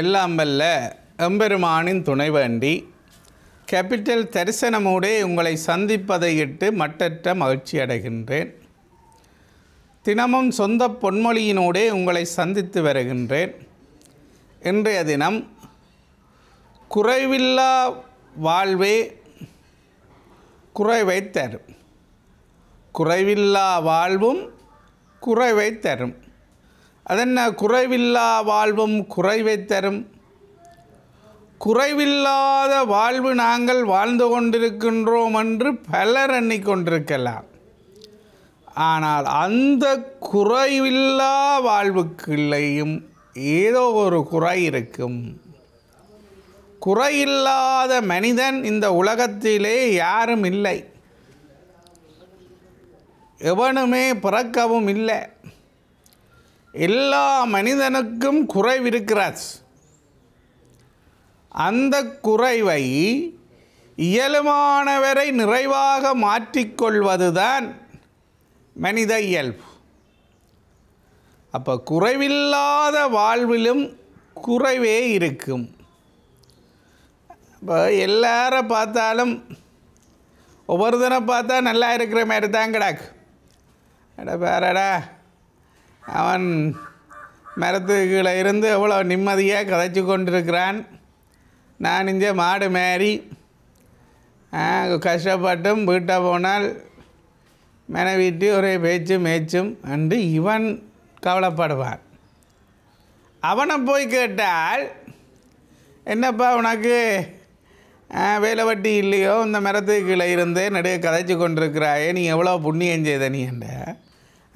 எல்லாம் வல்ல எம்பெருமானின் துணை வேண்டி கேபிட்டல் தரிசனமூடே உங்களை சந்திப்பதை இட்டு மட்டற்ற மகிழ்ச்சி அடைகின்றேன் தினமும் சொந்த பொன்மொழியினூடே உங்களை சந்தித்து வருகின்றேன் இன்றைய தினம் குறைவில்லா வாழ்வே குறைவை தரும் குறைவில்லா வாழ்வும் குறைவை தரும் அதென்ன குறைவில்லா வாழ்வும் குறைவை தரும் குறைவில்லாத வாழ்வு நாங்கள் வாழ்ந்து கொண்டிருக்கின்றோம் என்று பலர் எண்ணிக்கொண்டிருக்கலாம் ஆனால் அந்த குறைவில்லா வாழ்வுக்குள்ளேயும் ஏதோ ஒரு குறை இருக்கும் குறையில்லாத மனிதன் இந்த உலகத்திலே யாரும் இல்லை எவனுமே பிறக்கவும் இல்லை எல்லா மனிதனுக்கும் குறைவிருக்கிறது அந்த குறைவை இயலுமானவரை நிறைவாக மாற்றிக்கொள்வதுதான் மனித இயல்பு அப்போ குறைவில்லாத வாழ்விலும் குறைவே இருக்கும் இப்போ எல்லார பார்த்தாலும் ஒவ்வொருத்தனை பார்த்தா நல்லா இருக்கிற மாதிரி தான் கிடாக்கு அட பேரடா அவன் மரத்துக்கு கீழே இருந்து எவ்வளோ நிம்மதியாக கதைச்சி கொண்டிருக்கிறான் நான் இங்கே மாடு மாரி கஷ்டப்பட்டும் வீட்டை போனால் மனைவிட்டு ஒரே பேச்சும் மேய்ச்சும் என்று இவன் கவலைப்படுவான் அவனை போய் கேட்டால் என்னப்பா உனக்கு வட்டி இல்லையோ இந்த கீழே இருந்தே நடுவே கதைச்சி கொண்டிருக்கிறாயே நீ எவ்வளோ புண்ணியம் செய்த நீ என்ற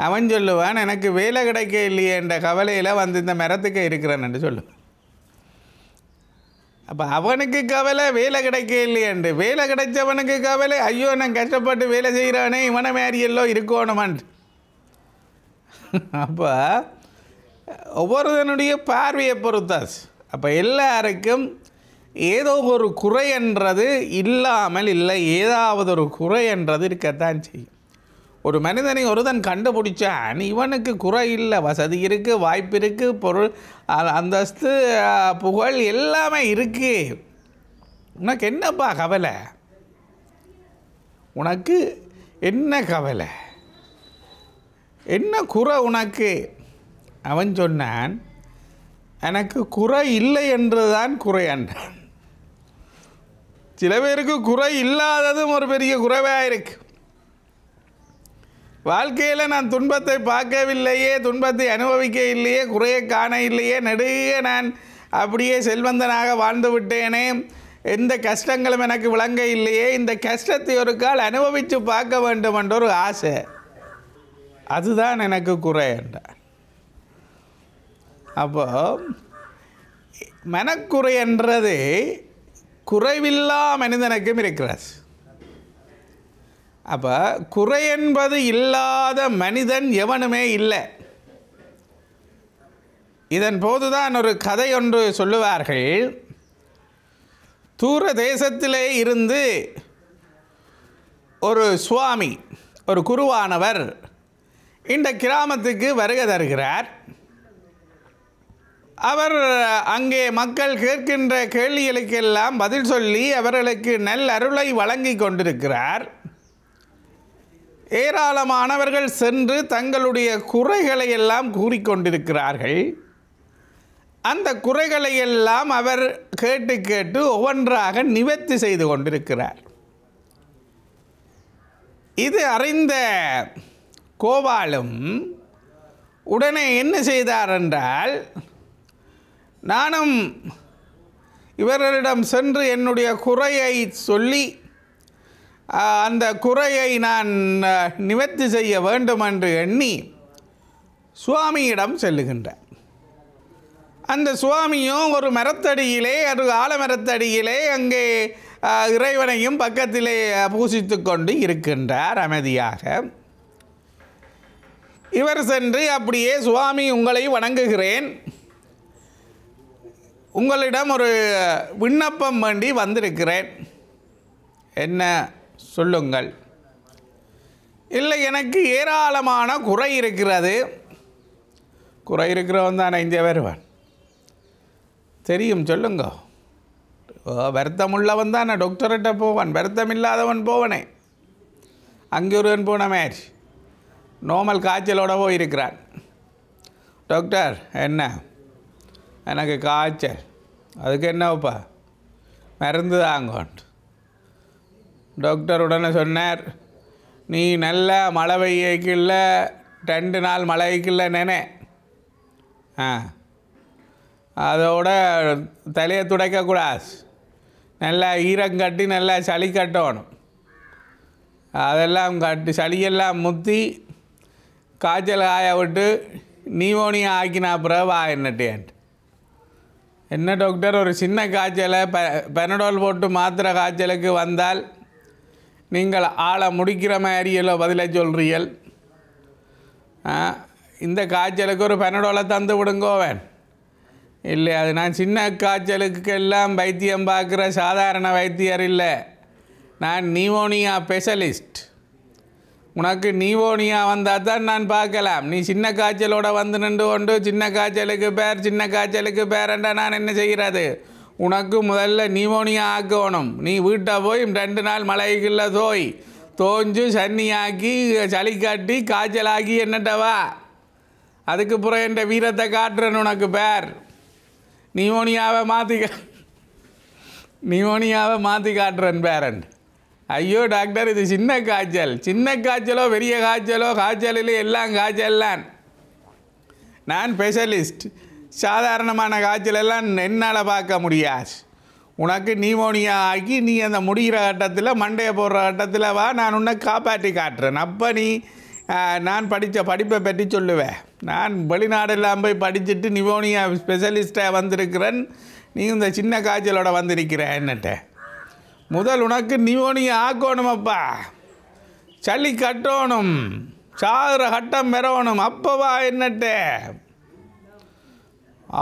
அவன் சொல்லுவான் எனக்கு வேலை கிடைக்க இல்லையே என்ற கவலையில் வந்து இந்த மரத்துக்கு இருக்கிறேன்னு சொல்லுவான் அப்போ அவனுக்கு கவலை வேலை கிடைக்க இல்லையண்டு வேலை கிடைச்சவனுக்கு கவலை ஐயோ நான் கஷ்டப்பட்டு வேலை செய்கிறவனே இவனை மாரி இருக்கணுமான் அப்போ ஒவ்வொருதனுடைய பார்வையை பொறுத்தாஸ் அப்போ எல்லாருக்கும் ஏதோ ஒரு குறை என்றது இல்லாமல் இல்லை ஏதாவது ஒரு குறை என்றது இருக்கத்தான் செய்யும் ஒரு மனிதனை ஒருதன் கண்டுபிடிச்சான் இவனுக்கு குறை இல்லை வசதி இருக்குது வாய்ப்பு இருக்குது பொருள் அந்தஸ்து புகழ் எல்லாமே இருக்குது உனக்கு என்னப்பா கவலை உனக்கு என்ன கவலை என்ன குறை உனக்கு அவன் சொன்னான் எனக்கு குறை இல்லை என்றுதான் குறை என்றான் சில பேருக்கு குறை இல்லாததும் ஒரு பெரிய குறைவாக இருக்கு வாழ்க்கையில் நான் துன்பத்தை பார்க்கவில்லையே துன்பத்தை அனுபவிக்க இல்லையே குறையை காண இல்லையே நெடுக நான் அப்படியே செல்வந்தனாக வாழ்ந்து விட்டேனே எந்த கஷ்டங்களும் எனக்கு விளங்க இல்லையே இந்த கஷ்டத்தை ஒரு கால் அனுபவித்து பார்க்க வேண்டும் என்ற ஒரு ஆசை அதுதான் எனக்கு குறை என்றார் அப்போ மனக்குறை என்றது குறைவில்லா மனிதனுக்கும் இருக்கிறார் அப்போ குறை என்பது இல்லாத மனிதன் எவனுமே இல்லை இதன் போதுதான் ஒரு கதை ஒன்று சொல்லுவார்கள் தூர தேசத்திலே இருந்து ஒரு சுவாமி ஒரு குருவானவர் இந்த கிராமத்துக்கு வருகை தருகிறார் அவர் அங்கே மக்கள் கேட்கின்ற கேள்விகளுக்கெல்லாம் பதில் சொல்லி அவர்களுக்கு நல் அருளை வழங்கி கொண்டிருக்கிறார் ஏராளமானவர்கள் சென்று தங்களுடைய குறைகளை எல்லாம் கூறிக்கொண்டிருக்கிறார்கள் அந்த குறைகளை எல்லாம் அவர் கேட்டு கேட்டு ஒவ்வொன்றாக நிவர்த்தி செய்து கொண்டிருக்கிறார் இது அறிந்த கோபாலும் உடனே என்ன செய்தார் என்றால் நானும் இவர்களிடம் சென்று என்னுடைய குறையை சொல்லி அந்த குறையை நான் நிவர்த்தி செய்ய வேண்டும் என்று எண்ணி சுவாமியிடம் செல்லுகின்றேன் அந்த சுவாமியும் ஒரு மரத்தடியிலே அது ஆலமரத்தடியிலே அங்கே இறைவனையும் பக்கத்திலே பூசித்து கொண்டு இருக்கின்றார் அமைதியாக இவர் சென்று அப்படியே சுவாமி உங்களை வணங்குகிறேன் உங்களிடம் ஒரு விண்ணப்பம் வேண்டி வந்திருக்கிறேன் என்ன சொல்லுங்கள் இல்லை எனக்கு ஏராளமான குறை இருக்கிறது குறை இருக்கிறவன் தான் இங்கே வருவன் தெரியும் சொல்லுங்க வருத்தம் உள்ளவன் தான் டாக்டர்கிட்ட போவான் வருத்தம் இல்லாதவன் போவனே அங்கே ஒருவன் போன நோமல் காய்ச்சலோட போயிருக்கிறான் டாக்டர் என்ன எனக்கு காய்ச்சல் அதுக்கு என்னப்பா மருந்து தாங்கோண்டு டாக்டர் உடனே சொன்னார் நீ நல்ல மழை பெய்யக்கில்ல ரெண்டு நாள் மழைக்குள்ள நினை ஆ அதோட தலையை துடைக்கக்கூடாது நல்லா ஈரம் கட்டி நல்லா சளி கட்டணும் அதெல்லாம் கட்டி சளியெல்லாம் முற்றி காய்ச்சல் காய விட்டு நீவோனியா ஆக்கினா பிறகு வாயின்னுட்டேன்ட்டு என்ன டாக்டர் ஒரு சின்ன காய்ச்சலை பெ பெனடோல் போட்டு மாத்திரை காய்ச்சலுக்கு வந்தால் நீங்கள் ஆளை முடிக்கிற மாதிரியெல்லோ பதிலை சொல்கிறீர்கள் இந்த காய்ச்சலுக்கு ஒரு பெனடோலை தந்து விடுங்கோவேன் இல்லை அது நான் சின்ன காய்ச்சலுக்கெல்லாம் வைத்தியம் பார்க்குற சாதாரண வைத்தியர் இல்லை நான் நியூமோனியா ஸ்பெஷலிஸ்ட் உனக்கு நீவோனியா வந்தால் தான் நான் பார்க்கலாம் நீ சின்ன காய்ச்சலோட வந்து நின்று கொண்டு சின்ன காய்ச்சலுக்கு பேர் சின்ன காய்ச்சலுக்கு பேரண்டா நான் என்ன செய்கிறது உனக்கு முதல்ல நிமோனியா ஆக்கணும் நீ வீட்டை போய் ரெண்டு நாள் மலைக்குள்ள தோய் தோஞ்சு சன்னியாக்கி சளி காட்டி காய்ச்சலாக்கி என்னட்டவா அதுக்கு புறம் என்ற வீரத்தை காட்டுறேன் உனக்கு பேர் நிமோனியாவை மாற்றி நிமோனியாவை மாற்றி காட்டுறேன் பேரண்ட் ஐயோ டாக்டர் இது சின்ன காய்ச்சல் சின்ன காய்ச்சலோ பெரிய காய்ச்சலோ காய்ச்சலில் எல்லாம் காய்ச்சல் தான் நான் ஸ்பெஷலிஸ்ட் சாதாரணமான காய்ச்சலெல்லாம் என்னால் பார்க்க முடியாது உனக்கு நிமோனியா ஆக்கி நீ அந்த முடிகிற கட்டத்தில் மண்டையை போடுற கட்டத்தில் வா நான் உன்னை காப்பாற்றி காட்டுறேன் அப்போ நீ நான் படித்த படிப்பை பற்றி சொல்லுவேன் நான் வெளிநாடெல்லாம் போய் படிச்சுட்டு நிமோனியா ஸ்பெஷலிஸ்ட்டாக வந்திருக்கிறேன் நீ இந்த சின்ன காய்ச்சலோட வந்திருக்கிற என்னட்ட முதல் உனக்கு நிவோனியை ஆக்கணுமப்பா சளி கட்டணும் சாகிற கட்டம் பெறணும் அப்பவா என்னட்டே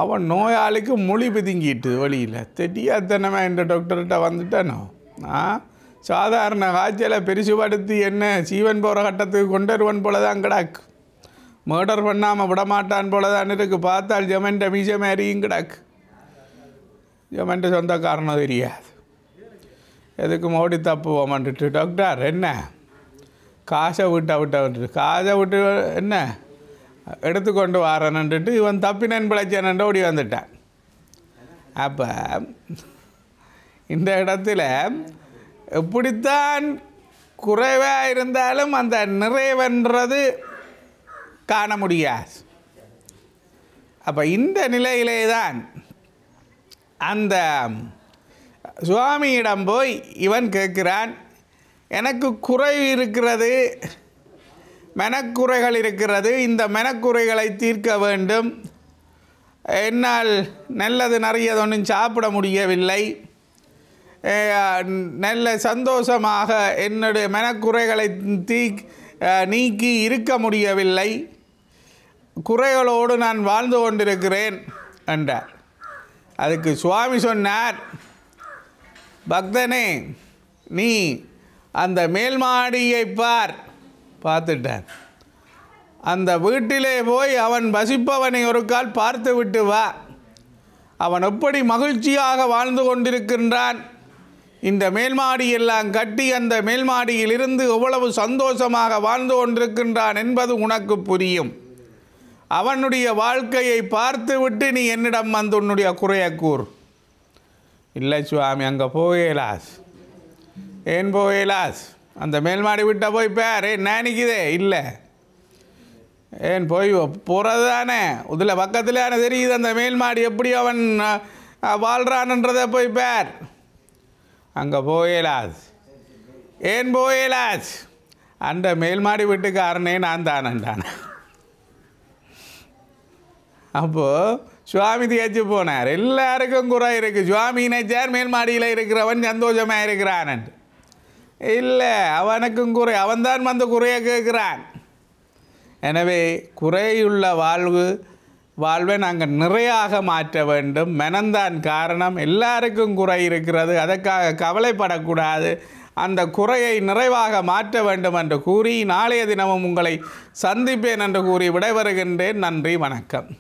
அவன் நோயாளிக்கு மொழி பிதுங்கிட்டு வழியில் தெரியாதனமே இந்த டாக்டர்கிட்ட வந்துட்டானோ ஆ சாதாரண காய்ச்சலை பெருசுபடுத்தி என்ன சீவன் போகிற கட்டத்துக்கு கொண்டருவன் போல தான் கிடாக்கு மேர்டர் பண்ணாமல் விடமாட்டான் போல தான் இருக்கு பார்த்தால் ஜமன்ட மீச மாதிரியும் கிடாக்கு ஜமன்ட சொந்தக்காரனும் தெரியாது எதுக்கும் ஓடி தப்புவோமான்ட்டு டாக்டர் என்ன காசை விட்டா விட்டவன்ட்டு காசை விட்டு என்ன எடுத்துக்கொண்டு வரணுன்ட்டு இவன் தப்பினேன் பிழைச்சேனன்ட்டு ஓடி வந்துட்டான் அப்போ இந்த இடத்துல எப்படித்தான் குறைவாக இருந்தாலும் அந்த நிறைவென்றது காண முடியாது அப்போ இந்த நிலையிலே தான் அந்த சுவாமியிடம் போய் இவன் கேட்கிறான் எனக்கு குறை இருக்கிறது மெனக்குறைகள் இருக்கிறது இந்த மெனக்குறைகளை தீர்க்க வேண்டும் என்னால் நல்லது நிறையது ஒன்றும் சாப்பிட முடியவில்லை நல்ல சந்தோஷமாக என்னுடைய மெனக்குறைகளை தீ நீக்கி இருக்க முடியவில்லை குறைகளோடு நான் வாழ்ந்து கொண்டிருக்கிறேன் என்றார் அதுக்கு சுவாமி சொன்னார் பக்தனே நீ அந்த மேல் மாடியை பார் பார்த்துட்டேன் அந்த வீட்டிலே போய் அவன் வசிப்பவனை ஒரு கால் பார்த்து விட்டு வா அவன் எப்படி மகிழ்ச்சியாக வாழ்ந்து கொண்டிருக்கின்றான் இந்த மேல்மாடியெல்லாம் கட்டி அந்த மேல்மாடியிலிருந்து எவ்வளவு சந்தோஷமாக வாழ்ந்து கொண்டிருக்கின்றான் என்பது உனக்கு புரியும் அவனுடைய வாழ்க்கையை பார்த்துவிட்டு நீ என்னிடம் வந்து உன்னுடைய குறையக்கூர் இல்லை சுவாமி அங்கே போகலாஸ் ஏன் போகலாஸ் அந்த மேல்மாடி விட்டால் போய் பேர் என்ன நினைக்குதே இல்லை ஏன் போய் போகிறது தானே இதில் பக்கத்தில் தானே தெரியுது அந்த மேல்மாடி எப்படி அவன் வாழ்கிறான்ன்றதை போய் பேர் அங்கே போகலாஸ் ஏன் போகலாஸ் அந்த மேல்மாடி வீட்டுக்காரனே நான் தானே தானே அப்போது சுவாமி தேய்ச்சி போனார் எல்லாருக்கும் குறை இருக்குது சுவாமி நினைச்சார் மேல் மாடியில் இருக்கிறவன் சந்தோஷமாக இருக்கிறான் இல்லை அவனுக்கும் குறை அவன்தான் வந்து குறையை கேட்குறான் எனவே குறையுள்ள வாழ்வு வாழ்வை நாங்கள் நிறையாக மாற்ற வேண்டும் மனந்தான் காரணம் எல்லாருக்கும் குறை இருக்கிறது அதற்காக கவலைப்படக்கூடாது அந்த குறையை நிறைவாக மாற்ற வேண்டும் என்று கூறி நாளைய தினமும் உங்களை சந்திப்பேன் என்று கூறி விடைபெறுகின்றேன் நன்றி வணக்கம்